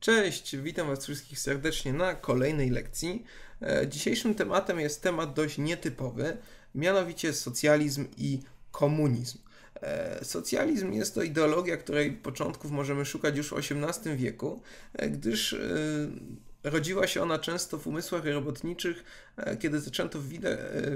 Cześć, witam Was wszystkich serdecznie na kolejnej lekcji. E, dzisiejszym tematem jest temat dość nietypowy, mianowicie socjalizm i komunizm. E, socjalizm jest to ideologia, której początków możemy szukać już w XVIII wieku, e, gdyż Rodziła się ona często w umysłach robotniczych, e, kiedy zaczęto e,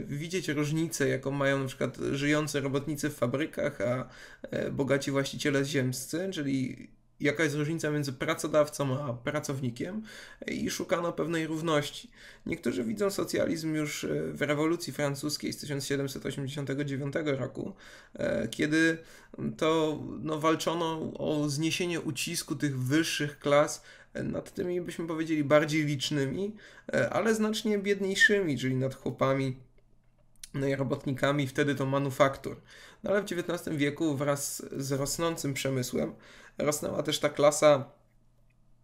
widzieć różnice, jaką mają na przykład żyjące robotnicy w fabrykach, a e, bogaci właściciele ziemscy, czyli jaka jest różnica między pracodawcą a pracownikiem i szukano pewnej równości. Niektórzy widzą socjalizm już w rewolucji francuskiej z 1789 roku, kiedy to no, walczono o zniesienie ucisku tych wyższych klas nad tymi, byśmy powiedzieli, bardziej licznymi, e, ale znacznie biedniejszymi, czyli nad chłopami no i robotnikami, wtedy to manufaktur. No ale w XIX wieku wraz z rosnącym przemysłem rosnęła też ta klasa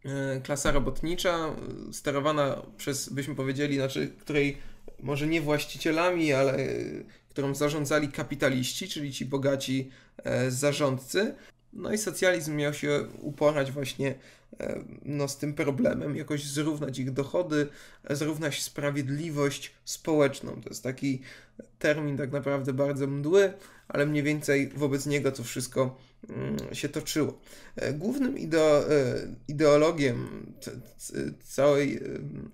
e, klasa robotnicza, sterowana przez, byśmy powiedzieli, znaczy, której może nie właścicielami, ale e, którą zarządzali kapitaliści, czyli ci bogaci zarządcy. No i socjalizm miał się uporać właśnie E, no, z tym problemem, jakoś zrównać ich dochody, zrównać sprawiedliwość społeczną. To jest taki termin tak naprawdę bardzo mdły, ale mniej więcej wobec niego to wszystko mm, się toczyło. E, głównym e, ideologiem całej,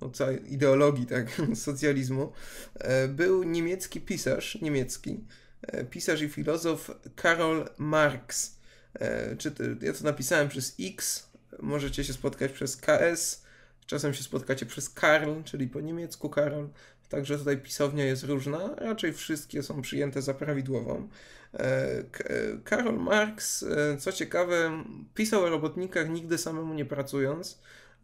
no, całej ideologii tak, socjalizmu był niemiecki pisarz, niemiecki pisarz i filozof Karol Marx. Czy, ja to napisałem przez X, Możecie się spotkać przez KS, czasem się spotkacie przez Karl, czyli po niemiecku Karol. Także tutaj pisownia jest różna, raczej wszystkie są przyjęte za prawidłową. E, e, Karol Marx, e, co ciekawe, pisał o robotnikach nigdy samemu nie pracując,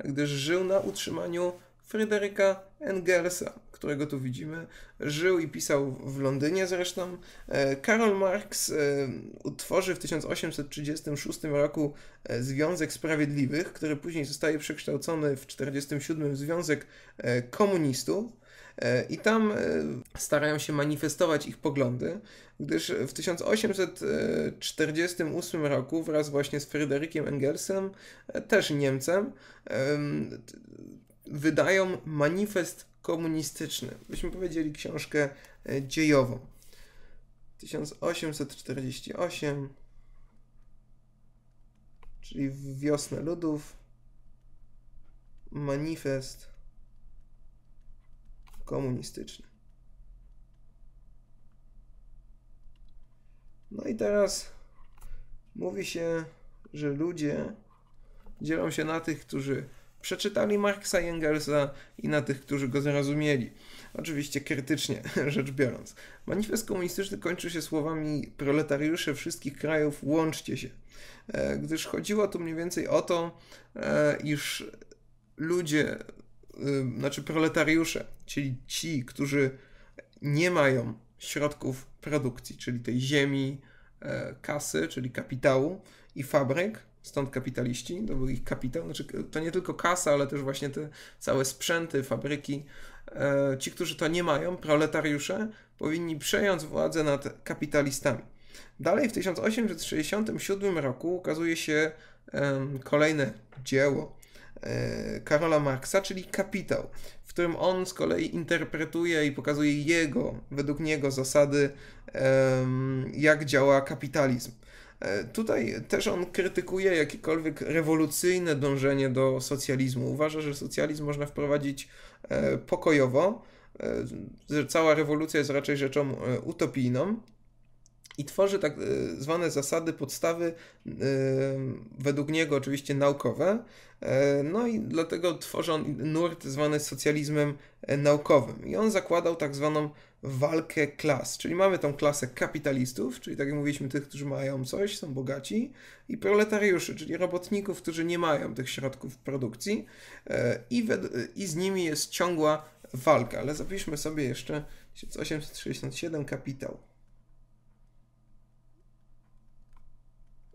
gdyż żył na utrzymaniu Fryderyka Engelsa, którego tu widzimy. Żył i pisał w Londynie zresztą. E, Karol Marx e, utworzył w 1836 roku e, Związek Sprawiedliwych, który później zostaje przekształcony w 1947 Związek Komunistów i tam starają się manifestować ich poglądy, gdyż w 1848 roku wraz właśnie z Fryderykiem Engelsem, też Niemcem, wydają manifest komunistyczny. Byśmy powiedzieli książkę e, dziejową. 1848, czyli wiosnę ludów, manifest komunistyczny. No i teraz mówi się, że ludzie dzielą się na tych, którzy przeczytali Marksa i Engelsa i na tych, którzy go zrozumieli. Oczywiście krytycznie rzecz biorąc. Manifest komunistyczny kończy się słowami proletariusze wszystkich krajów, łączcie się. E, gdyż chodziło tu mniej więcej o to, e, iż ludzie, e, znaczy proletariusze, czyli ci, którzy nie mają środków produkcji, czyli tej ziemi, kasy, czyli kapitału i fabryk, Stąd kapitaliści, to był ich kapitał. Znaczy, to nie tylko kasa, ale też właśnie te całe sprzęty, fabryki. E, ci, którzy to nie mają, proletariusze, powinni przejąć władzę nad kapitalistami. Dalej w 1867 roku ukazuje się kolejne dzieło e, Karola Marksa, czyli Kapitał, w którym on z kolei interpretuje i pokazuje jego, według niego, zasady, jak działa kapitalizm. E, tutaj też on krytykuje jakiekolwiek rewolucyjne dążenie do socjalizmu. Uważa, że socjalizm można wprowadzić e, pokojowo, e, że cała rewolucja jest raczej rzeczą utopijną i tworzy tak zwane zasady podstawy, według niego oczywiście naukowe, no i dlatego tworzy on nurt zwany socjalizmem naukowym. I on zakładał tak zwaną walkę klas. Czyli mamy tą klasę kapitalistów, czyli tak jak mówiliśmy, tych, którzy mają coś, są bogaci, i proletariuszy, czyli robotników, którzy nie mają tych środków produkcji, e, i, e, i z nimi jest ciągła walka. Ale zapiszmy sobie jeszcze 1867 kapitał.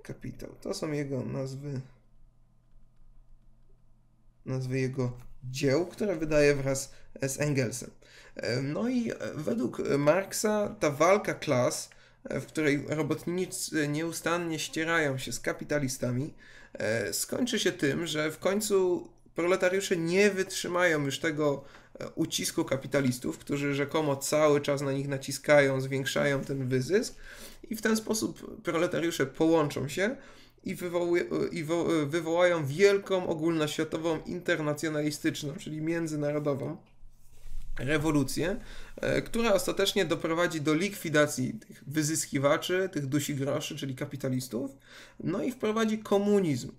Kapitał. To są jego nazwy nazwy jego dzieł, które wydaje wraz z Engelsem. E, no i e, według Marksa ta walka klas, e, w której robotnicy nieustannie ścierają się z kapitalistami, skończy się tym, że w końcu proletariusze nie wytrzymają już tego ucisku kapitalistów, którzy rzekomo cały czas na nich naciskają, zwiększają ten wyzysk i w ten sposób proletariusze połączą się i, i wo, e, wywołają wielką ogólnoświatową internacjonalistyczną, czyli międzynarodową rewolucję, e, która ostatecznie doprowadzi do likwidacji tych wyzyskiwaczy, tych dusi groszy, czyli kapitalistów, no i wprowadzi komunizm.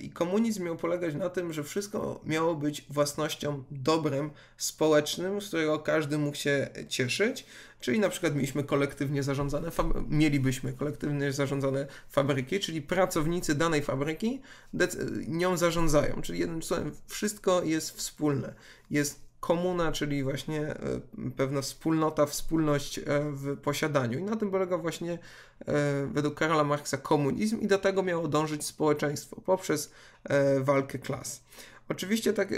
I komunizm miał polegać na tym, że wszystko miało być własnością, dobrem społecznym, z którego każdy mógł się cieszyć. Czyli na przykład mieliśmy kolektywnie zarządzane, mielibyśmy kolektywnie zarządzane fabryki, czyli pracownicy danej fabryki nią zarządzają. Czyli jednym słowem, wszystko jest wspólne. Jest komuna, czyli właśnie e, pewna wspólnota, wspólność e, w posiadaniu. I na tym polega właśnie e, według Karla Marksa komunizm i do tego miało dążyć społeczeństwo poprzez walkę klas. Oczywiście tak,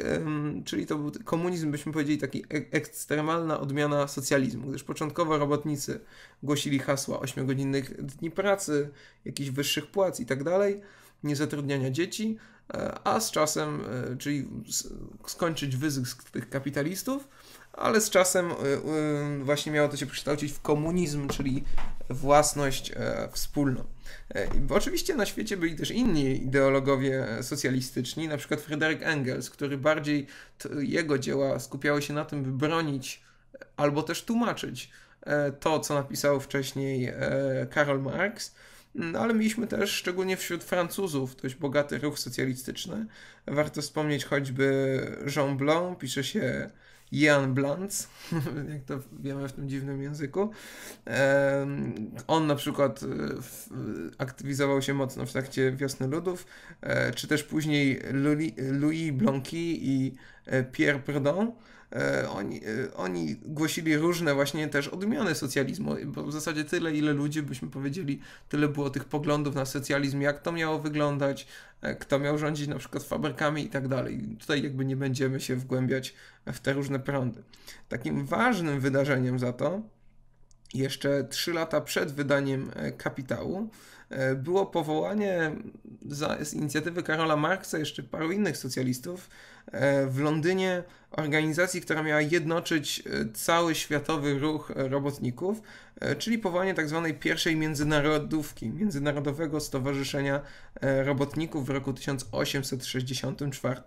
czyli to był komunizm, byśmy powiedzieli, taki ekstremalna odmiana socjalizmu, gdyż początkowo robotnicy głosili hasła 8-godzinnych dni pracy, jakichś wyższych płac i tak dalej niezatrudniania dzieci, e, a z czasem, e, czyli skończyć wyzysk tych kapitalistów, ale z czasem e, właśnie miało to się przekształcić w komunizm, czyli własność wspólną. Bo oczywiście na świecie byli też inni ideologowie socjalistyczni, na przykład Fryderyk Engels, który bardziej jego dzieła skupiały się na tym, by bronić albo też tłumaczyć to, co napisał wcześniej Karol Marx no, ale mieliśmy też, szczególnie wśród Francuzów, dość bogaty ruch socjalistyczny. Warto wspomnieć choćby Jean Blanc, pisze się Jan Blanc, jak to wiemy w tym dziwnym języku. On na przykład e, aktywizował się mocno w trakcie Wiosny Ludów, e, czy też później Louis Blanqui i E, Pierre Perdon, e, oni, e, oni głosili różne właśnie też odmiany socjalizmu, bo w zasadzie tyle, ile ludzi byśmy powiedzieli, tyle było tych poglądów na socjalizm, jak to miało wyglądać, kto miał rządzić na przykład fabrykami i tak dalej. Tutaj jakby nie będziemy się wgłębiać w te różne prądy. Takim ważnym wydarzeniem za to, jeszcze trzy lata przed wydaniem kapitału, E, było powołanie za, z inicjatywy Karola Marksa, jeszcze paru innych socjalistów, e, w Londynie organizacji, która miała jednoczyć e, cały światowy ruch robotników, czyli powołanie tak zwanej pierwszej międzynarodówki, Międzynarodowego Stowarzyszenia Robotników w roku 1864.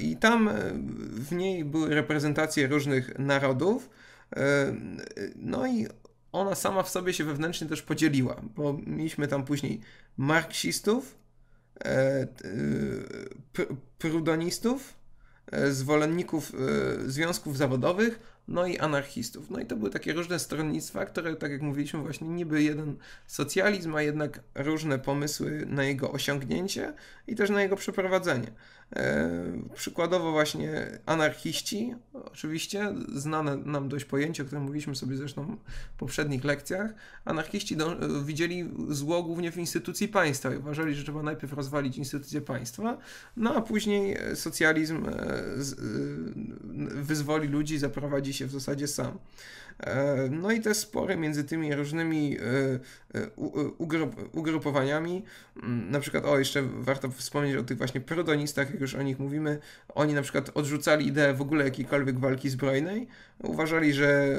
I tam w niej były reprezentacje różnych narodów. No i ona sama w sobie się wewnętrznie też podzieliła, bo mieliśmy tam później marksistów, e, e pr prudonistów, e, zwolenników e, związków zawodowych no i anarchistów. No i to były takie różne stronnictwa, które, tak jak mówiliśmy, właśnie niby jeden socjalizm, a jednak różne pomysły na jego osiągnięcie i też na jego przeprowadzenie. E, przykładowo właśnie anarchiści, oczywiście znane nam dość pojęcie, o którym mówiliśmy sobie zresztą w poprzednich lekcjach, anarchiści do, e, widzieli zło głównie w instytucji państwa i uważali, że trzeba najpierw rozwalić instytucję państwa, no a później socjalizm e, z, e, wyzwoli ludzi, zaprowadzi się w zasadzie sam. E, no i te spory między tymi różnymi e, e, ugrupowaniami, mm, na przykład, o jeszcze warto wspomnieć o tych właśnie protonistach, jak już o nich mówimy, oni na przykład odrzucali ideę w ogóle jakiejkolwiek walki zbrojnej, uważali, że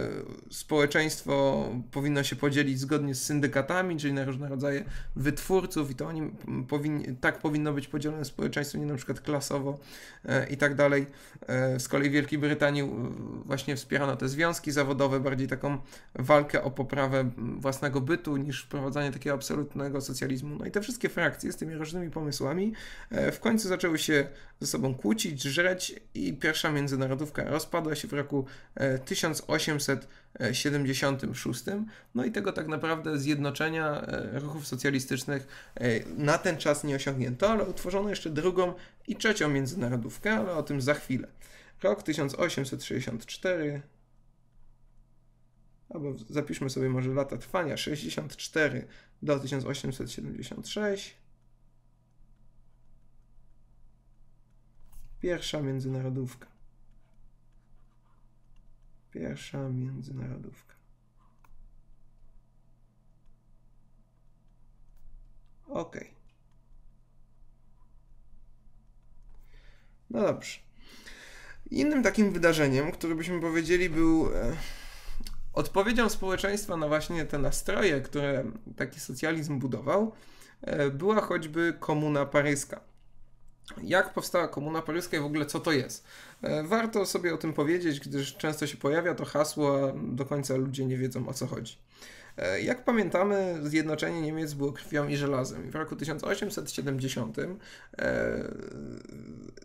społeczeństwo powinno się podzielić zgodnie z syndykatami, czyli na różne rodzaje wytwórców i to oni powinni, tak powinno być podzielone społeczeństwo, nie na przykład klasowo i tak dalej. Z kolei w Wielkiej Brytanii właśnie wspierano te związki zawodowe, bardziej taką walkę o poprawę własnego bytu niż wprowadzanie takiego absolutnego socjalizmu. No i te wszystkie frakcje z tymi różnymi pomysłami e, w końcu zaczęły się ze sobą kłócić, żreć i pierwsza międzynarodówka rozpadła się w roku 1876. E, no i tego tak naprawdę zjednoczenia e, ruchów socjalistycznych na ten czas nie osiągnięto, ale utworzono jeszcze drugą i trzecią międzynarodówkę, ale o tym za chwilę. Rok 1864 albo no zapiszmy sobie może lata trwania 64 do 1876. Pierwsza międzynarodówka. Pierwsza międzynarodówka. OK. No dobrze. Innym takim wydarzeniem, które byśmy powiedzieli był e, Odpowiedzią społeczeństwa na właśnie te nastroje, które taki socjalizm budował, e, była choćby komuna paryska. Jak powstała komuna paryska i w ogóle co to jest? E, warto sobie o tym powiedzieć, gdyż często się pojawia to hasło, a do końca ludzie nie wiedzą o co chodzi. E, jak pamiętamy, zjednoczenie Niemiec było krwią i żelazem. W roku 1870 e,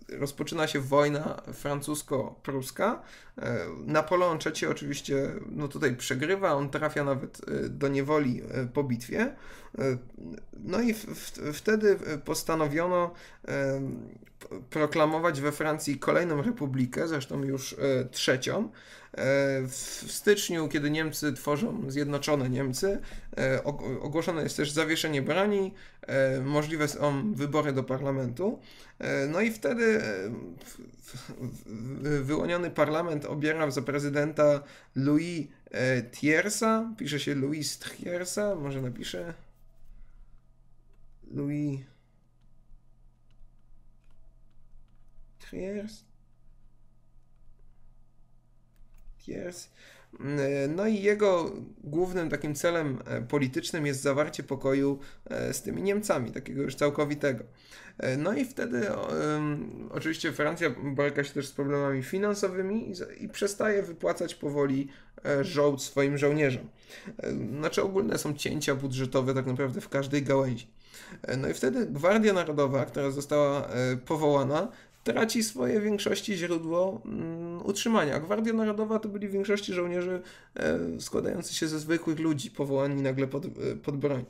rozpoczyna się wojna francusko-pruska. E, Napoleon III oczywiście no tutaj przegrywa, on trafia nawet do niewoli po bitwie. No i w, w, wtedy postanowiono proklamować we Francji kolejną republikę, zresztą już e, trzecią. E, w styczniu, kiedy Niemcy tworzą Zjednoczone Niemcy, e, ogłoszone jest też zawieszenie broni, możliwe są wybory do parlamentu. No i wtedy wyłoniony parlament obierał za prezydenta Louis Thiersa, pisze się Louis Thiersa, może napiszę Louis Tiers. Tiers. Mm, e, no i jego głównym takim celem e, politycznym jest zawarcie pokoju e, z tymi Niemcami, takiego już całkowitego. No i wtedy oczywiście Francja boryka się też z problemami finansowymi i, i przestaje wypłacać powoli żołd swoim żołnierzom. Znaczy ogólne są cięcia budżetowe tak naprawdę w każdej gałęzi. No i wtedy Gwardia Narodowa, która została powołana, traci swoje większości źródło mm, utrzymania. Gwardia Narodowa to byli w większości żołnierzy e, składający się ze zwykłych ludzi powołani nagle pod, e, pod broń.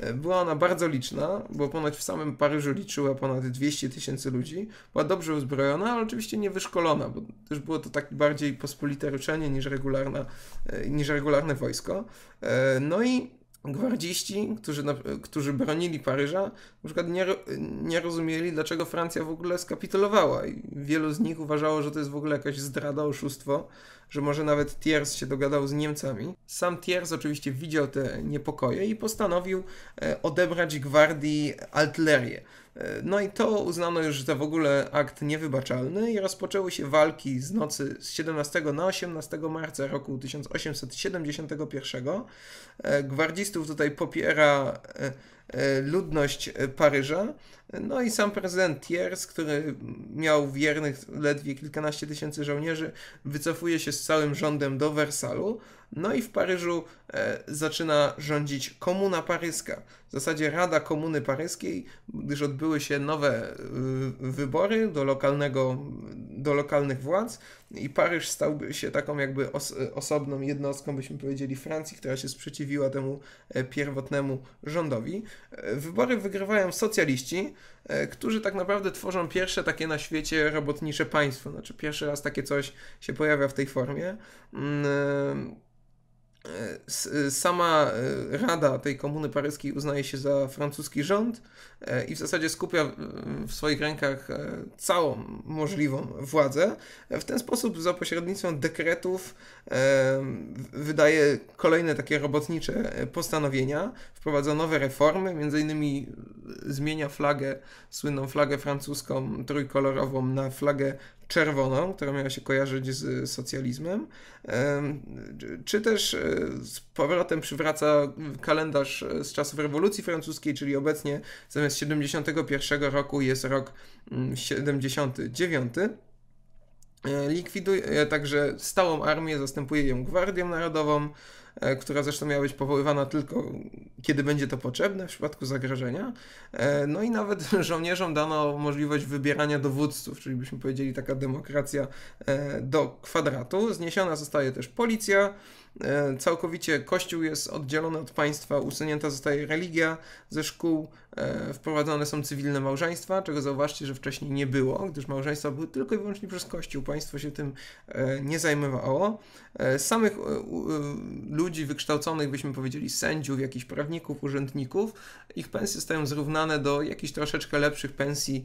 E, była ona bardzo liczna, bo ponoć w samym Paryżu liczyła ponad 200 tysięcy ludzi. Była dobrze uzbrojona, ale oczywiście nie wyszkolona, bo też było to tak bardziej pospolite ryczenie niż, regularna, niż regularne wojsko. No i gwardziści, którzy, którzy bronili Paryża, na przykład nie, nie rozumieli, dlaczego Francja w ogóle skapitulowała i wielu z nich uważało, że to jest w ogóle jakaś zdrada, oszustwo, że może nawet Thiers się dogadał z Niemcami. Sam Thiers oczywiście widział te niepokoje i postanowił e, odebrać gwardii artylerię. E, no i to uznano już za w ogóle akt niewybaczalny i rozpoczęły się walki z nocy z 17 na 18 marca roku 1871. E, gwardzistów tutaj popiera e, E, ludność e, Paryża. No i sam prezydent Thiers, który miał wiernych ledwie kilkanaście tysięcy żołnierzy, wycofuje się z całym rządem do Wersalu. No i w Paryżu e, zaczyna rządzić komuna paryska, w zasadzie Rada Komuny Paryskiej, gdyż odbyły się nowe y, wybory do lokalnego do lokalnych władz i Paryż stałby się taką jakby os osobną jednostką, byśmy powiedzieli, Francji, która się sprzeciwiła temu e, pierwotnemu rządowi. E, wybory wygrywają socjaliści, e, którzy tak naprawdę tworzą pierwsze takie na świecie robotnicze państwo. Znaczy pierwszy raz takie coś się pojawia w tej formie. Mm, sama rada tej komuny paryskiej uznaje się za francuski rząd. E, i w zasadzie skupia w swoich rękach e, całą możliwą władzę. W ten sposób za pośrednictwem dekretów e, wydaje kolejne takie robotnicze postanowienia, wprowadza nowe reformy, między innymi zmienia flagę, słynną flagę francuską trójkolorową na flagę czerwoną, która miała się kojarzyć z socjalizmem, czy też z powrotem przywraca kalendarz z czasów rewolucji francuskiej, czyli obecnie zamiast z 71 roku jest rok 79. Mm, e, likwiduje e, także stałą armię, zastępuje ją Gwardią Narodową, e, która zresztą miała być powoływana tylko kiedy będzie to potrzebne w przypadku zagrożenia. No i nawet żołnierzom dano możliwość wybierania dowódców, czyli byśmy powiedzieli taka demokracja do kwadratu. Zniesiona zostaje też policja, E, całkowicie kościół jest oddzielony od państwa, usunięta zostaje religia ze szkół, e, wprowadzone są cywilne małżeństwa, czego zauważcie, że wcześniej nie było, gdyż małżeństwa były tylko i wyłącznie przez kościół, państwo się tym e, nie zajmowało. Samych ludzi wykształconych, byśmy powiedzieli sędziów, jakichś prawników, urzędników, ich pensje stają zrównane do jakichś troszeczkę lepszych pensji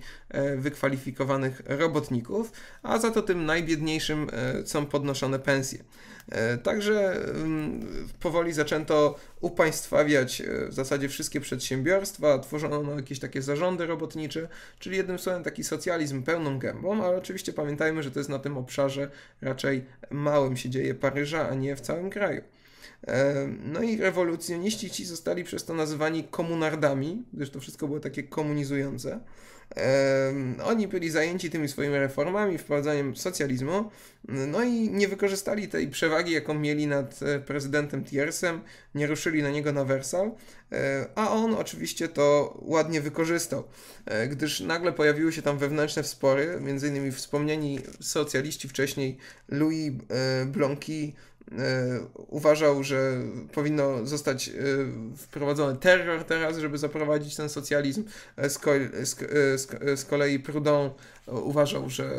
wykwalifikowanych robotników, a za to tym najbiedniejszym są podnoszone pensje. E, także mm, powoli zaczęto upaństwawiać e, w zasadzie wszystkie przedsiębiorstwa, tworzono jakieś takie zarządy robotnicze, czyli jednym słowem taki socjalizm pełną gębą, ale oczywiście pamiętajmy, że to jest na tym obszarze raczej małym się dzieje Paryża, a nie w całym kraju. E, no i rewolucjoniści ci zostali przez to nazywani komunardami, gdyż to wszystko było takie komunizujące. Oni byli zajęci tymi swoimi reformami, wprowadzaniem socjalizmu, no i nie wykorzystali tej przewagi, jaką mieli nad e, prezydentem Tiersem, nie ruszyli na niego na Wersal, e, a on oczywiście to ładnie wykorzystał, e, gdyż nagle pojawiły się tam wewnętrzne spory, między innymi wspomnieni socjaliści wcześniej Louis Blanqui, E, uważał, że powinno zostać e, wprowadzony terror teraz, żeby zaprowadzić ten socjalizm. E, z, ko z kolei Proudhon uważał, że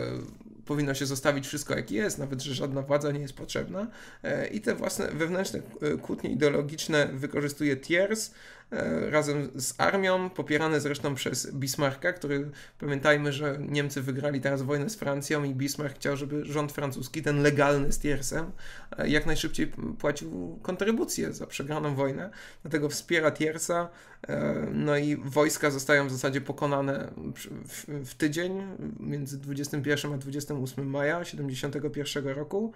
powinno się zostawić wszystko jak jest, nawet że żadna władza nie jest potrzebna. I te własne wewnętrzne kłótnie ideologiczne wykorzystuje Thiers E, razem z armią, popierany zresztą przez Bismarcka, który pamiętajmy, że Niemcy wygrali teraz wojnę z Francją i Bismarck chciał, żeby rząd francuski, ten legalny z Tiersem, e, jak najszybciej płacił kontrybucję za przegraną wojnę. Dlatego wspiera Tiersa, E, no i wojska zostają w zasadzie pokonane w, tydzień między 21 a 28 maja 1971 roku.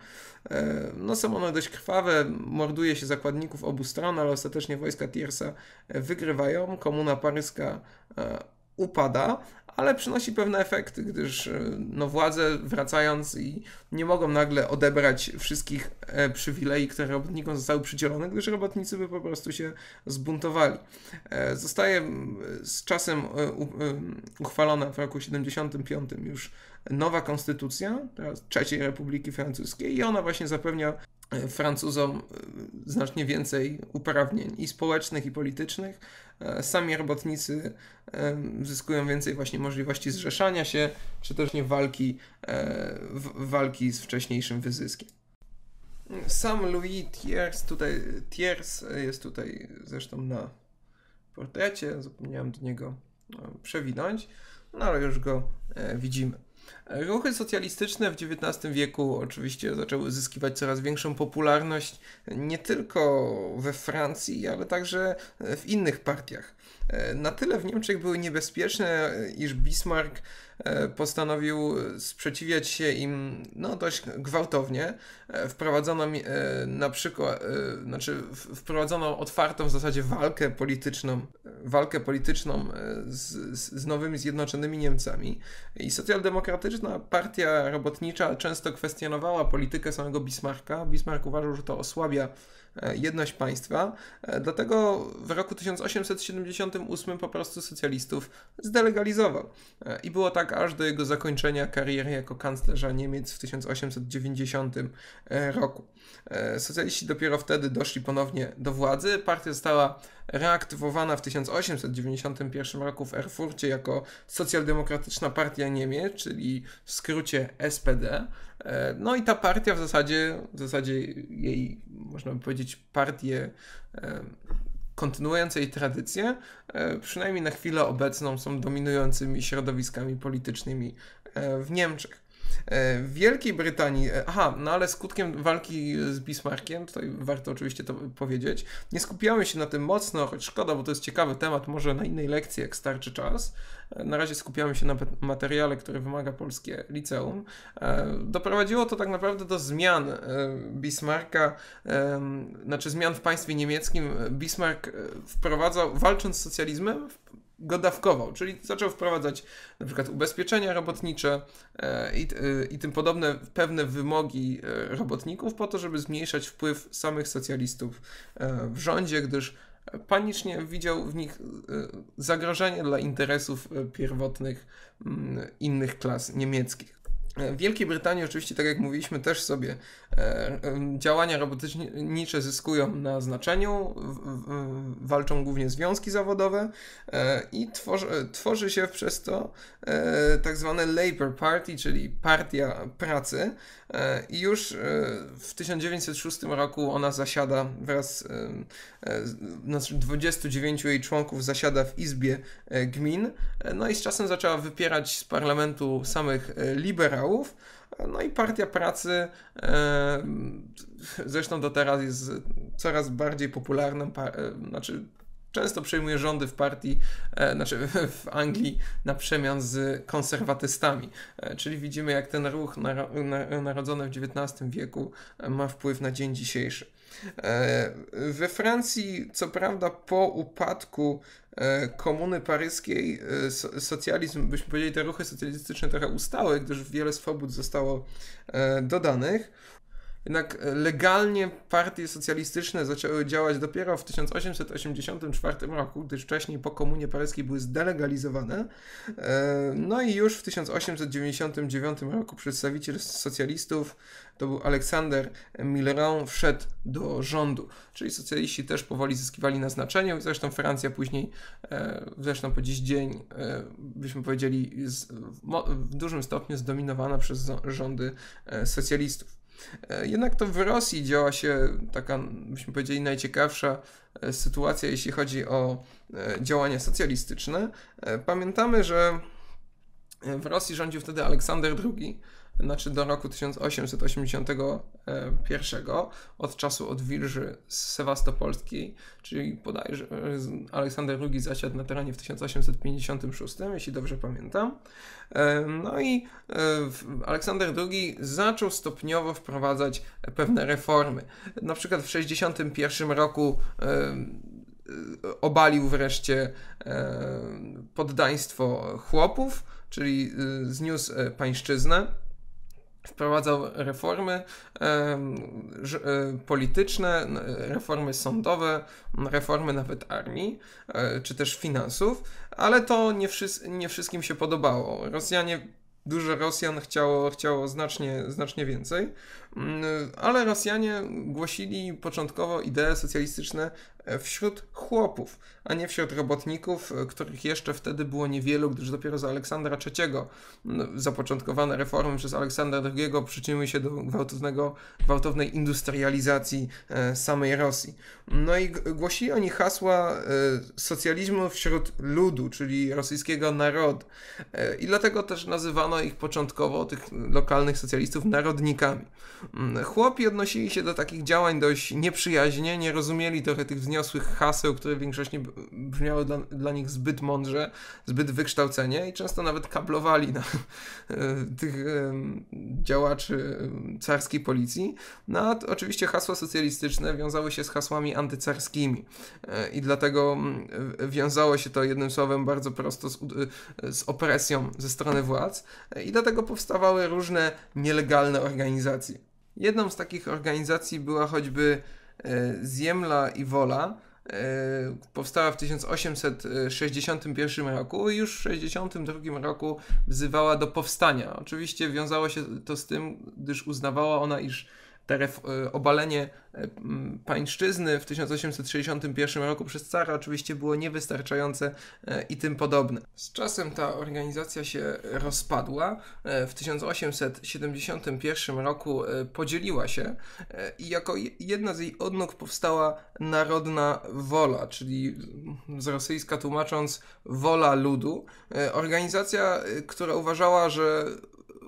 E, no są one dość krwawe, morduje się zakładników obu stron, ale ostatecznie wojska Tiersa wygrywają. Komuna paryska e, upada, ale przynosi pewne efekty, gdyż e, no, władze wracając i nie mogą nagle odebrać wszystkich e, przywilei, które robotnikom zostały przydzielone, gdyż robotnicy by po prostu się zbuntowali. E, zostaje z czasem uchwalona w roku 75 już nowa konstytucja, teraz III Republiki Francuskiej i ona właśnie zapewnia Francuzom e, znacznie więcej uprawnień i społecznych, i politycznych. E, sami robotnicy e, zyskują więcej właśnie możliwości zrzeszania się, czy też nie walki, walki z wcześniejszym wyzyskiem. Sam Louis Thiers, tutaj, Thiers jest tutaj zresztą na portrecie, zapomniałem do niego przewinąć, no ale już go widzimy. Ruchy socjalistyczne w XIX wieku oczywiście zaczęły zyskiwać coraz większą popularność nie tylko we Francji, ale także w innych partiach. E, na tyle w Niemczech były niebezpieczne, iż Bismarck e, postanowił sprzeciwiać się im no, dość gwałtownie. E, wprowadzono na przykład, znaczy wprowadzono otwartą w zasadzie walkę polityczną, walkę polityczną z, z nowymi zjednoczonymi Niemcami i socjaldemokratyczna partia robotnicza często kwestionowała politykę samego Bismarcka. Bismarck uważał, że to osłabia E, jedność państwa. E, dlatego w roku 1878 po prostu socjalistów zdelegalizował. E, I było tak aż do jego zakończenia kariery jako kanclerza Niemiec w 1890 roku. Socjaliści dopiero wtedy doszli ponownie do władzy. Partia została reaktywowana w 1891 roku w Erfurcie jako Socjaldemokratyczna Partia Niemiec, czyli w skrócie SPD. E, no i ta partia w zasadzie, w zasadzie jej, można by powiedzieć, partię e, kontynuujące jej e, przynajmniej na chwilę obecną są dominującymi środowiskami politycznymi w Niemczech. E, w Wielkiej Brytanii, e, aha, no ale skutkiem walki z Bismarckiem, tutaj warto oczywiście to powiedzieć, nie skupiamy się na tym mocno, choć szkoda, bo to jest ciekawy temat, może na innej lekcji, jak starczy czas. E, na razie skupiamy się na materiale, który wymaga polskie liceum. Doprowadziło to tak naprawdę do zmian Bismarcka, znaczy zmian w państwie niemieckim. Bismarck wprowadzał, walcząc z socjalizmem, go dawkował, czyli zaczął wprowadzać na przykład ubezpieczenia robotnicze e, i, e, i tym podobne pewne wymogi e, robotników po to, żeby zmniejszać wpływ samych socjalistów w rządzie, gdyż panicznie widział w nich zagrożenie dla interesów pierwotnych mm, innych klas niemieckich. W Wielkiej Brytanii oczywiście, tak jak mówiliśmy, też sobie e, e, działania robotnicze zyskują na znaczeniu, walczą głównie związki zawodowe e, i tworzy, tworzy się przez to tak zwane Labour Party, czyli Partia Pracy i już w 1906 roku ona zasiada wraz, znaczy 29 jej członków zasiada w Izbie Gmin, no i z czasem zaczęła wypierać z parlamentu samych liberałów, no i Partia Pracy e, zresztą do teraz jest coraz bardziej popularną, e, znaczy często przejmuje rządy w partii, e, znaczy w Anglii na przemian z konserwatystami. czyli widzimy, jak ten ruch narodzony w XIX wieku ma wpływ na dzień dzisiejszy. we Francji, co prawda, po upadku E, komuny paryskiej e, socjalizm, byśmy powiedzieli, te ruchy socjalistyczne trochę ustały, gdyż wiele swobód zostało e, dodanych. Jednak e, legalnie partie socjalistyczne zaczęły działać dopiero w 1884 roku, gdyż wcześniej po komunie paryskiej były zdelegalizowane. E, no i już w 1899 roku przedstawiciel socjalistów, to był Aleksander Millerand, wszedł do rządu. Czyli socjaliści też powoli zyskiwali na znaczeniu, zresztą Francja później, e, zresztą po dziś dzień, byśmy powiedzieli, w dużym stopniu zdominowana przez rządy socjalistów. E, jednak to w Rosji działa się taka, byśmy powiedzieli, najciekawsza e, sytuacja, jeśli chodzi o e, działania socjalistyczne. Pamiętamy, że w Rosji rządził wtedy Aleksander II znaczy do roku 1881 od czasu odwilży z Sewastopolskiej, czyli bodajże e, Aleksander II zasiadł na terenie w 1856, jeśli dobrze pamiętam. E, no i e, Aleksander II zaczął stopniowo wprowadzać pewne reformy. Na przykład w 1961 roku obalił wreszcie poddaństwo chłopów, czyli zniósł pańszczyznę wprowadzał reformy e, polityczne, reformy sądowe, reformy nawet armii, e, czy też finansów, ale to nie, nie wszystkim się podobało. Rosjanie dużo Rosjan chciało, chciało znacznie, znacznie więcej. Mm, ale Rosjanie głosili początkowo idee socjalistyczne e, wśród chłopów, a nie wśród robotników, e, których jeszcze wtedy było niewielu, gdyż dopiero za Aleksandra III mm, zapoczątkowane reformy przez Aleksandra II przyczyniły się do gwałtownego, gwałtownej industrializacji e, samej Rosji. No i głosili oni hasła socjalizmu wśród ludu, czyli rosyjskiego narodu. I dlatego też nazywano ich początkowo, tych lokalnych socjalistów, narodnikami. Mm, chłopi odnosili się do takich działań dość nieprzyjaźnie, nie rozumieli trochę tych wzniosłych haseł, które w większości brzmiały dla, dla nich zbyt mądrze, zbyt wykształcenie i często nawet kablowali na e, tych e, działaczy e, carskiej policji. No oczywiście hasła socjalistyczne wiązały się z hasłami antycarskimi i dlatego mm, wiązało się to jednym słowem bardzo prosto z, z opresją ze strony władz i dlatego powstawały różne nielegalne organizacje. Jedną z takich organizacji była choćby e, Ziemla i Wola. E, powstała w 1861 roku i już w 1962 roku wzywała do powstania. Oczywiście wiązało się to z tym, gdyż uznawała ona, iż Y, obalenie y, pańszczyzny w 1861 roku przez cara oczywiście było niewystarczające y, i tym podobne. Z czasem ta organizacja się rozpadła. W 1871 roku podzieliła się i jako jedna z jej odnóg powstała Narodna Wola, czyli z rosyjska tłumacząc wola ludu. Organizacja, która uważała, że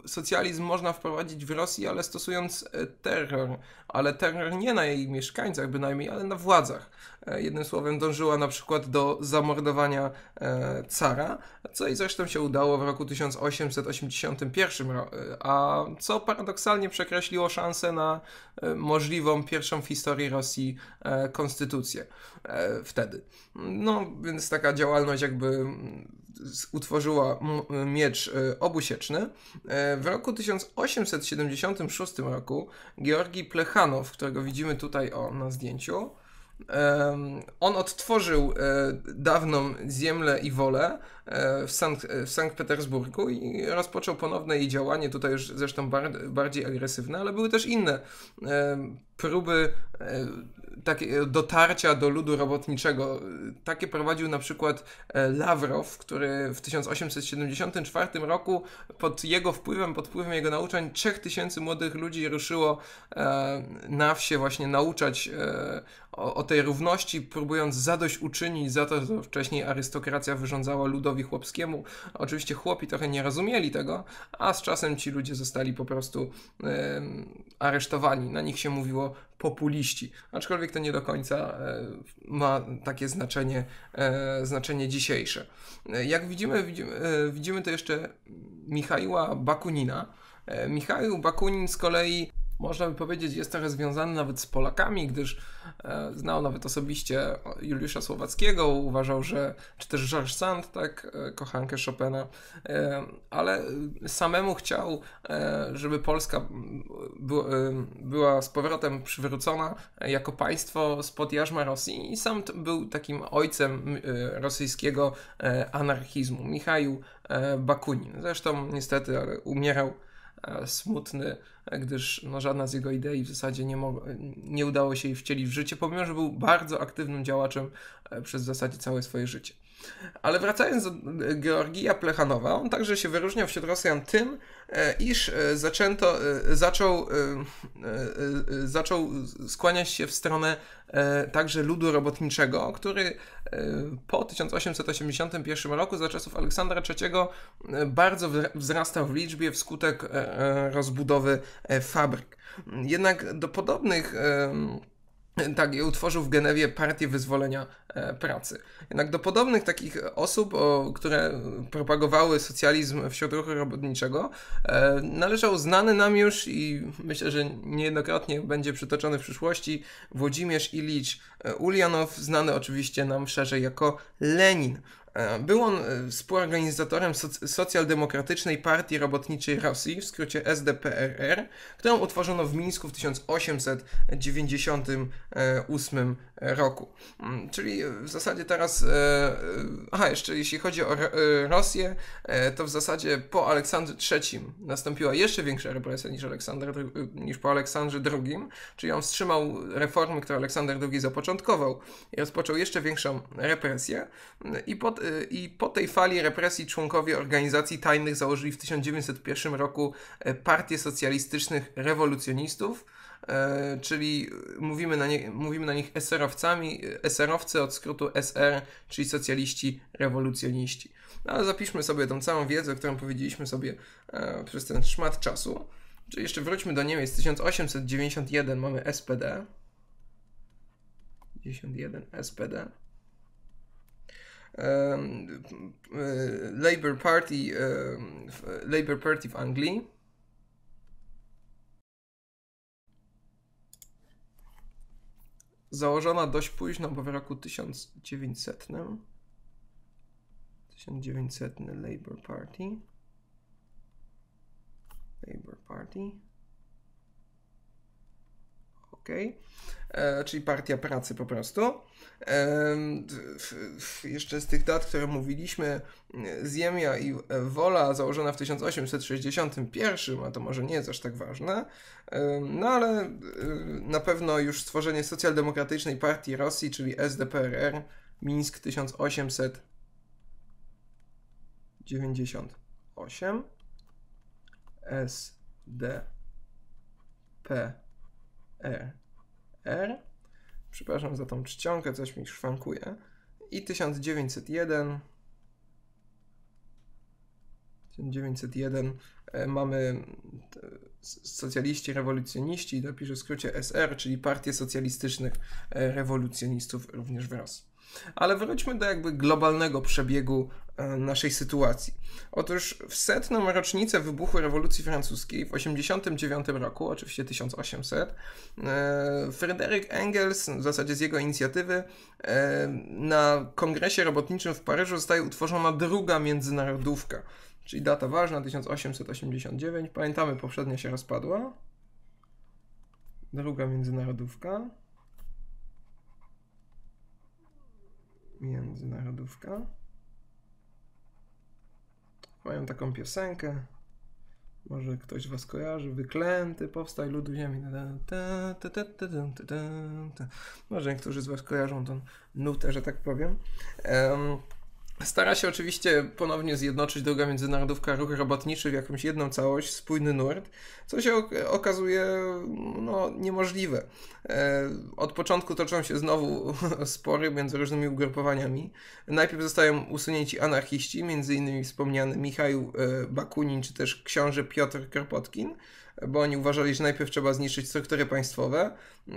socjalizm można wprowadzić w Rosji, ale stosując e, terror. Ale terror nie na jej mieszkańcach bynajmniej, ale na władzach. E, jednym słowem dążyła na przykład do zamordowania e, cara, co i zresztą się udało w roku 1881, e, a co paradoksalnie przekreśliło szansę na możliwą pierwszą w historii Rosji konstytucję wtedy. No więc taka działalność jakby mm, utworzyła miecz obusieczny. W roku 1876 roku Georgi Plechanow, którego widzimy tutaj o, na zdjęciu, on odtworzył e, dawną ziemlę i wolę e, w, Sankt, e, w Sankt Petersburgu i rozpoczął ponowne jej działanie, tutaj już zresztą bardziej agresywne, ale były też inne próby takie dotarcia do ludu robotniczego. Takie prowadził na przykład Lawrow, który w 1874 roku pod jego wpływem, pod wpływem jego nauczań 3000 młodych ludzi ruszyło na wsie właśnie nauczać o, o tej równości, próbując zadośćuczynić za to, że wcześniej arystokracja wyrządzała ludowi chłopskiemu. Oczywiście chłopi trochę nie rozumieli tego, a z czasem ci ludzie zostali po prostu aresztowani. Na nich się mówiło populiści. Aczkolwiek to nie do końca e, ma takie znaczenie, e, znaczenie dzisiejsze. E, jak widzimy, widzimy, widzimy to jeszcze Michaiła Bakunina. Michał Bakunin z kolei można by powiedzieć, jest trochę związany nawet z Polakami, gdyż e, znał nawet osobiście Juliusza Słowackiego, uważał, że, czy też Georges Sand, tak, e, kochankę Chopina, e, ale samemu chciał, żeby Polska była z powrotem przywrócona jako państwo spod jarzma Rosji i sam był takim ojcem rosyjskiego anarchizmu, Michał Bakunin. Zresztą niestety, ale umierał E, smutny, e, gdyż no, żadna z jego idei w zasadzie nie, nie udało się jej wcielić w życie, pomimo, że był bardzo aktywnym działaczem e, przez w zasadzie całe swoje życie. Ale wracając do e, Georgija Plechanowa, on także się wyróżniał wśród Rosjan tym, e, iż e, zaczęto, zaczął, zaczął skłaniać się w stronę także ludu robotniczego, który po 1881 roku, za czasów Aleksandra III, bardzo wzrastał w liczbie wskutek rozbudowy fabryk. Jednak do podobnych tak, i utworzył w Genewie Partię Wyzwolenia e, Pracy. Jednak do podobnych takich osób, o, które propagowały socjalizm wśród ruchu robotniczego, e, należał znany nam już i myślę, że niejednokrotnie będzie przytoczony w przyszłości Włodzimierz Ilicz e, Ulianow, znany oczywiście nam szerzej jako Lenin. E, był on e, współorganizatorem soc- Socjaldemokratycznej Partii Robotniczej Rosji, w skrócie SDPRR, którą utworzono w Mińsku w 1898 e, roku. Mm, czyli w zasadzie teraz, aha, jeszcze jeśli chodzi o Rosję, to w zasadzie po Aleksandrze III nastąpiła jeszcze większa represja niż, Aleksander, niż po Aleksandrze II, czyli on wstrzymał reformy, które Aleksander II zapoczątkował i rozpoczął jeszcze większą represję mm, i pod, i po tej fali represji członkowie organizacji tajnych założyli w 1901 roku e, Partię Socjalistycznych Rewolucjonistów, e, czyli mówimy na, nie, mówimy na nich eserowcami, e, eserowcy od skrótu SR, czyli socjaliści rewolucjoniści. No, ale zapiszmy sobie tą całą wiedzę, którą powiedzieliśmy sobie przez ten szmat czasu. Czyli jeszcze wróćmy do Niemiec. 1891 mamy SPD. 91 SPD. E, Labour Party, Labour Party w Anglii. Założona dość późno, bo w roku 1900. 1900 Labour Party. Labour Party okay? E, czyli Partia Pracy po prostu. E, f, f, jeszcze z tych dat, które mówiliśmy, Ziemia i Wola założona w 1861, a to może nie jest aż tak ważne, e, no ale e, na pewno już stworzenie socjaldemokratycznej partii Rosji, czyli SDPRR, Mińsk 1898, SDPR. R. E. R. Przepraszam za tą czcionkę, coś mi szwankuje. I 1901. 1901 e, mamy socjaliści, rewolucjoniści, Napiszę w skrócie SR, czyli Partię Socjalistycznych e, Rewolucjonistów również w Rosji. Ale wróćmy do jakby globalnego przebiegu e, naszej sytuacji. Otóż w setną rocznicę wybuchu rewolucji francuskiej w 1989 roku, oczywiście 1800, e, Fryderyk Engels, w zasadzie z jego inicjatywy, e, na kongresie robotniczym w Paryżu zostaje utworzona druga międzynarodówka, czyli data ważna 1889. Pamiętamy, poprzednia się rozpadła. Druga międzynarodówka. międzynarodówka. Mają taką piosenkę. Może ktoś was kojarzy. Wyklęty, powstaj ludu ziemi. Może niektórzy z was kojarzą tą nutę, że tak powiem. Um, Stara się oczywiście ponownie zjednoczyć droga międzynarodówka ruch robotniczy w jakąś jedną całość, spójny nurt, co się okazuje no, niemożliwe. E, od początku toczą się znowu spory między różnymi ugrupowaniami. Najpierw zostają usunięci anarchiści, m.in. wspomniany Michał e, Bakunin czy też książę Piotr Kropotkin, bo oni uważali, że najpierw trzeba zniszczyć struktury państwowe. E,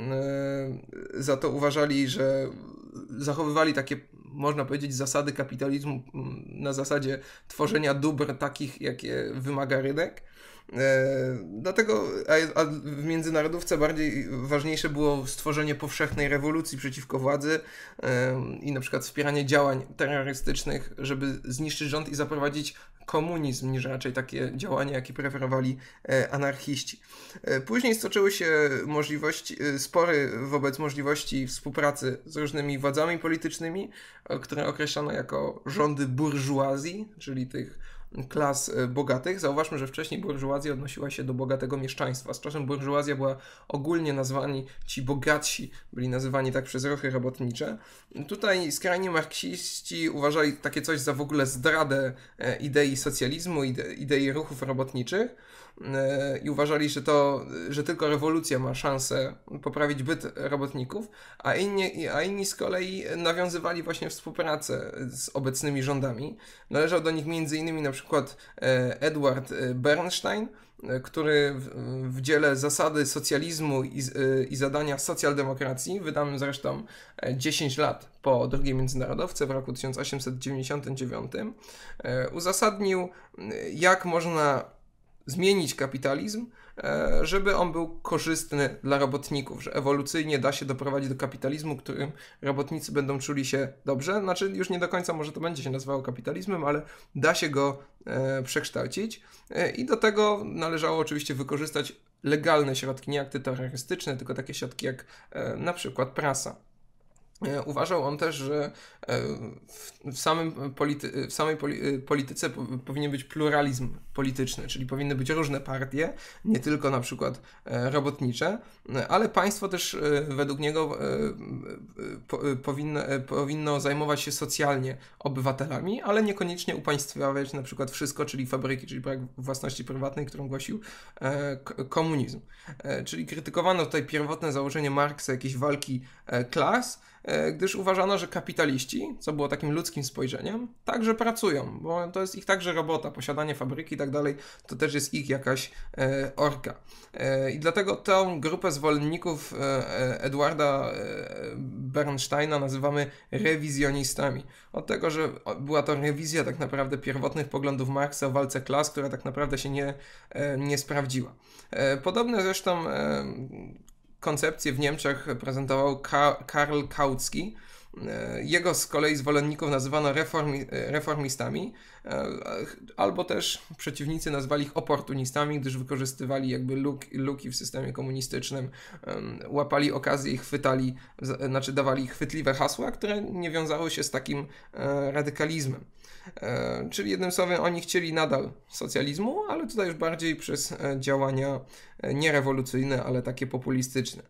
za to uważali, że zachowywali takie, można powiedzieć, zasady kapitalizmu mm, na zasadzie tworzenia dóbr takich, jakie wymaga rynek. E, dlatego a w międzynarodówce bardziej ważniejsze było stworzenie powszechnej rewolucji przeciwko władzy e, i na przykład wspieranie działań terrorystycznych, żeby zniszczyć rząd i zaprowadzić komunizm, niż raczej takie działania, jakie preferowali e, anarchiści. Później stoczyły się możliwości, spory wobec możliwości współpracy z różnymi władzami politycznymi, które określano jako rządy burżuazji, czyli tych klas y, bogatych. Zauważmy, że wcześniej burżuazja odnosiła się do bogatego mieszczaństwa. Z czasem burżuazja była ogólnie nazwani, ci bogatsi byli nazywani tak przez ruchy robotnicze. Tutaj skrajni marksiści uważali takie coś za w ogóle zdradę e, idei socjalizmu, idei ruchów robotniczych. E, i uważali, że to, że tylko rewolucja ma szansę poprawić byt robotników, a inni, a inni z kolei nawiązywali właśnie współpracę z obecnymi rządami. Należał do nich m.in. na przykład e, Edward e, Bernstein, który w, dziele Zasady socjalizmu i, i zadania socjaldemokracji, wydanym zresztą 10 lat po II międzynarodowce w roku 1899, uzasadnił, jak można zmienić kapitalizm, e, żeby on był korzystny dla robotników, że ewolucyjnie da się doprowadzić do kapitalizmu, którym robotnicy będą czuli się dobrze. Znaczy, już nie do końca może to będzie się nazywało kapitalizmem, ale da się go e, przekształcić. E, I do tego należało oczywiście wykorzystać legalne środki, nie akty terrorystyczne, tylko takie środki jak na przykład prasa. E, uważał on też, że e, w, samym polity, w samej e, polityce powinien być pluralizm polityczny, czyli powinny być różne partie, nie tylko na przykład robotnicze, ale państwo też według niego powinno, powinno zajmować się socjalnie obywatelami, ale niekoniecznie upaństwiawiać na przykład wszystko, czyli fabryki, czyli brak własności prywatnej, którą głosił komunizm. Czyli krytykowano tutaj pierwotne założenie Marksa jakiejś walki klas, E, gdyż uważano, że kapitaliści, co było takim ludzkim spojrzeniem, także pracują, bo to jest ich także robota, posiadanie fabryki i tak dalej, to też jest ich jakaś e, orka. E, I dlatego tę grupę zwolenników Edwarda Bernsteina nazywamy rewizjonistami. Od tego, że była to rewizja tak naprawdę pierwotnych poglądów Marksa o walce klas, która tak naprawdę się nie, nie sprawdziła. Podobne zresztą koncepcję w Niemczech prezentował Karl Kautsky. E, jego z kolei zwolenników nazywano reformi, e, reformistami, e, albo też przeciwnicy nazwali ich oportunistami, gdyż wykorzystywali jakby luki w systemie komunistycznym, łapali okazję i chwytali, znaczy dawali chwytliwe hasła, które nie wiązały się z takim radykalizmem. E, czyli jednym słowem, oni chcieli nadal socjalizmu, ale tutaj już bardziej przez e, działania e, nierewolucyjne, ale takie populistyczne.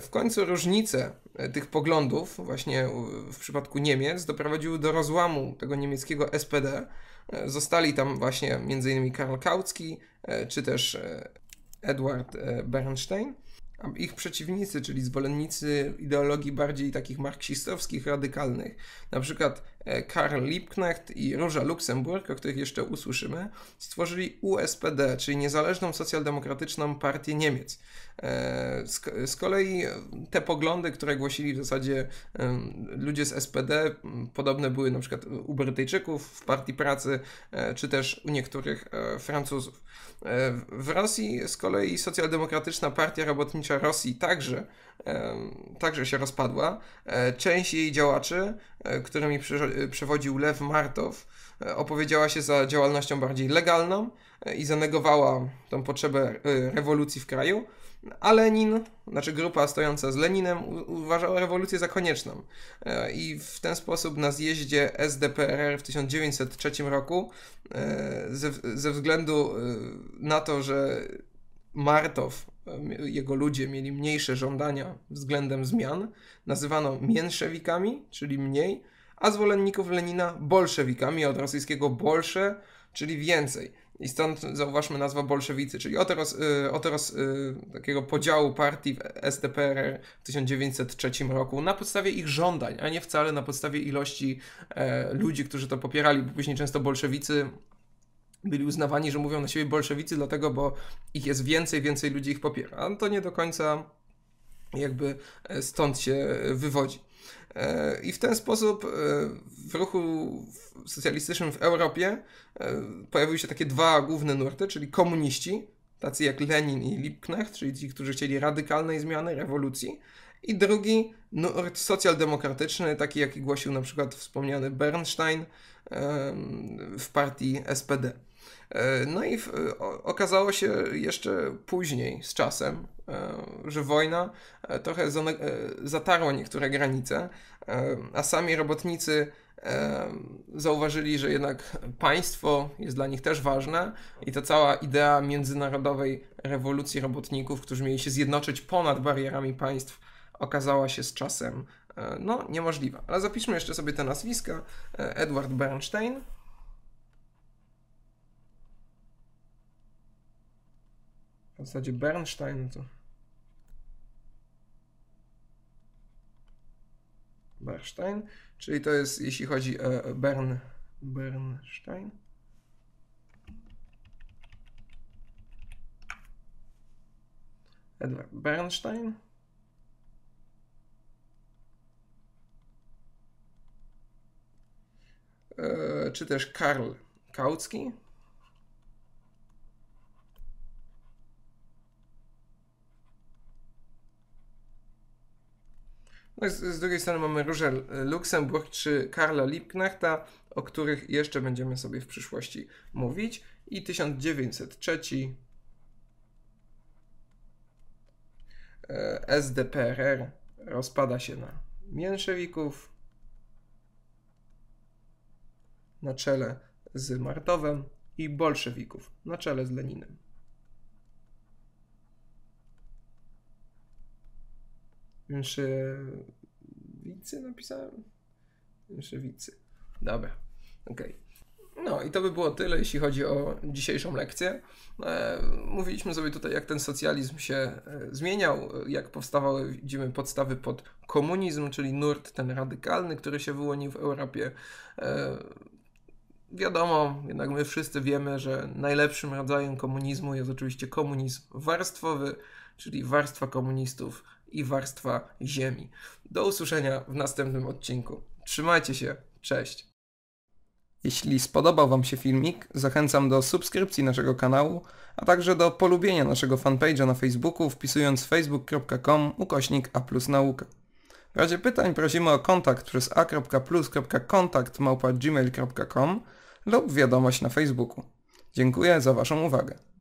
W końcu różnice tych poglądów, właśnie w przypadku Niemiec, doprowadziły do rozłamu tego niemieckiego SPD. Zostali tam właśnie m.in. Karl Kautsky czy też Edward Bernstein. A ich przeciwnicy, czyli zwolennicy ideologii bardziej takich marksistowskich, radykalnych, na przykład E, Karl Liebknecht i Róża Luksemburg, o których jeszcze usłyszymy, stworzyli USPD, czyli Niezależną Socjaldemokratyczną Partię Niemiec. E, z kolei te poglądy, które głosili w zasadzie ludzie z SPD, podobne były na przykład u Brytyjczyków w Partii Pracy, e, czy też u niektórych Francuzów. W Rosji z kolei Socjaldemokratyczna Partia Robotnicza Rosji także, także się rozpadła. Część jej działaczy E, którymi e, przewodził Lew Martow, e, opowiedziała się za działalnością bardziej legalną i zanegowała tą potrzebę rewolucji w kraju, a Lenin, znaczy grupa stojąca z Leninem, uważała rewolucję za konieczną. I w ten sposób na zjeździe SDPRR w 1903 roku, ze, ze względu na to, że Martow jego ludzie mieli mniejsze żądania względem zmian, nazywano mięszewikami, czyli mniej, a zwolenników Lenina bolszewikami, od rosyjskiego bolsze, czyli więcej. I stąd zauważmy nazwę bolszewicy, czyli od, roz, y, od roz, y, takiego podziału partii w SDPR w 1903 roku na podstawie ich żądań, a nie wcale na podstawie ilości e, ludzi, którzy to popierali, bo później często bolszewicy byli uznawani, że mówią na siebie bolszewicy, dlatego, bo ich jest więcej, więcej ludzi ich popiera. A to nie do końca jakby e, stąd się e, wywodzi. E, I w ten sposób w ruchu socjalistycznym w Europie pojawiły się takie dwa główne nurty, czyli komuniści, tacy jak Lenin i Liebknecht, czyli ci, którzy chcieli radykalnej zmiany, rewolucji, i drugi nurt socjaldemokratyczny, taki jaki głosił na przykład wspomniany Bernstein w partii SPD. E, no i okazało się jeszcze później, z czasem, e, że wojna e, trochę zatarła niektóre granice, a sami robotnicy zauważyli, że jednak państwo jest dla nich też ważne i ta cała idea międzynarodowej rewolucji robotników, którzy mieli się zjednoczyć ponad barierami państw, okazała się z czasem no, niemożliwa. Ale zapiszmy jeszcze sobie te nazwiska. Edward Bernstein, W zasadzie Bernstein no to... Bernstein, czyli to jest, jeśli chodzi o e, e, Bern, Bernstein. Edward Bernstein. E, czy też Karl Kautsky. No, z, z, drugiej strony mamy Różę Luksemburg czy Karla Liebknechta, o których jeszcze będziemy sobie w przyszłości mówić. I 1903 e, SDPRR rozpada się na Mięszewików na czele z Martowem i bolszewików na czele z Leninem. Mszewicy napisałem? Mszewicy. Dobra, okej. Okay. No i to by było tyle, jeśli chodzi o dzisiejszą lekcję. E, mówiliśmy sobie tutaj, jak ten socjalizm się e, zmieniał, jak powstawały, widzimy, podstawy pod komunizm, czyli nurt ten radykalny, który się wyłonił w Europie. E, wiadomo, jednak my wszyscy wiemy, że najlepszym rodzajem komunizmu jest oczywiście komunizm warstwowy, czyli warstwa komunistów i warstwa ziemi. Do usłyszenia w następnym odcinku. Trzymajcie się, cześć! Jeśli spodobał Wam się filmik, zachęcam do subskrypcji naszego kanału, a także do polubienia naszego fanpage'a na Facebooku wpisując facebook.com ukośnik a plus nauka. W razie pytań prosimy o kontakt przez a.plus.kontakt.gmail.com lub wiadomość na Facebooku. Dziękuję za Waszą uwagę.